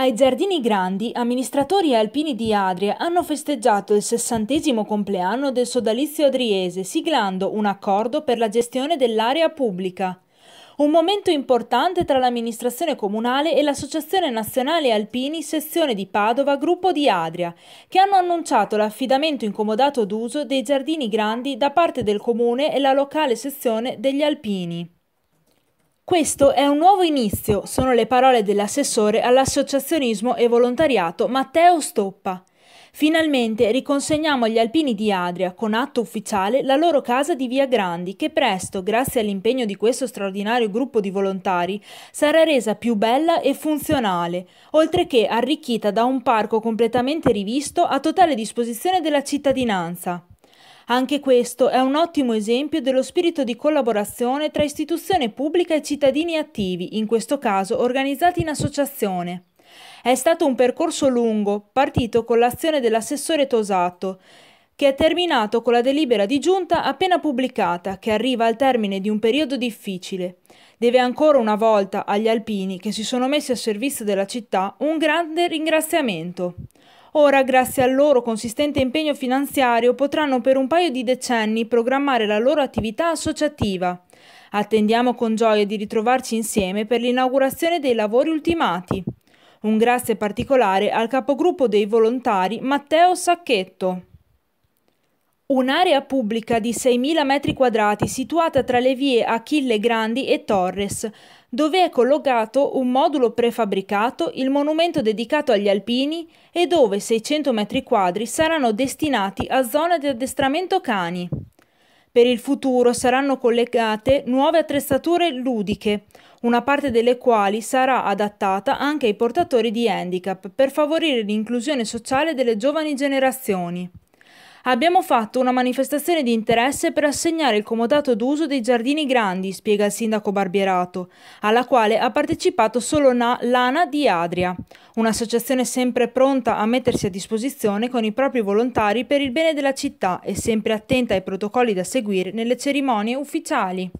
Ai Giardini Grandi, amministratori alpini di Adria hanno festeggiato il sessantesimo compleanno del sodalizio adriese, siglando un accordo per la gestione dell'area pubblica. Un momento importante tra l'amministrazione comunale e l'Associazione Nazionale Alpini Sezione di Padova Gruppo di Adria, che hanno annunciato l'affidamento incomodato d'uso dei giardini grandi da parte del comune e la locale sezione degli alpini. Questo è un nuovo inizio, sono le parole dell'assessore all'associazionismo e volontariato Matteo Stoppa. Finalmente riconsegniamo agli alpini di Adria, con atto ufficiale, la loro casa di Via Grandi, che presto, grazie all'impegno di questo straordinario gruppo di volontari, sarà resa più bella e funzionale, oltre che arricchita da un parco completamente rivisto a totale disposizione della cittadinanza. Anche questo è un ottimo esempio dello spirito di collaborazione tra istituzione pubblica e cittadini attivi, in questo caso organizzati in associazione. È stato un percorso lungo, partito con l'azione dell'assessore Tosato, che è terminato con la delibera di giunta appena pubblicata, che arriva al termine di un periodo difficile. Deve ancora una volta agli alpini che si sono messi a servizio della città un grande ringraziamento. Ora, grazie al loro consistente impegno finanziario, potranno per un paio di decenni programmare la loro attività associativa. Attendiamo con gioia di ritrovarci insieme per l'inaugurazione dei lavori ultimati. Un grazie particolare al capogruppo dei volontari Matteo Sacchetto. Un'area pubblica di 6.000 m2 situata tra le vie Achille Grandi e Torres, dove è collocato un modulo prefabbricato, il monumento dedicato agli alpini e dove 600 m2 saranno destinati a zona di addestramento cani. Per il futuro saranno collegate nuove attrezzature ludiche, una parte delle quali sarà adattata anche ai portatori di handicap per favorire l'inclusione sociale delle giovani generazioni. Abbiamo fatto una manifestazione di interesse per assegnare il comodato d'uso dei giardini grandi, spiega il sindaco Barbierato, alla quale ha partecipato solo na l'ANA di Adria, un'associazione sempre pronta a mettersi a disposizione con i propri volontari per il bene della città e sempre attenta ai protocolli da seguire nelle cerimonie ufficiali.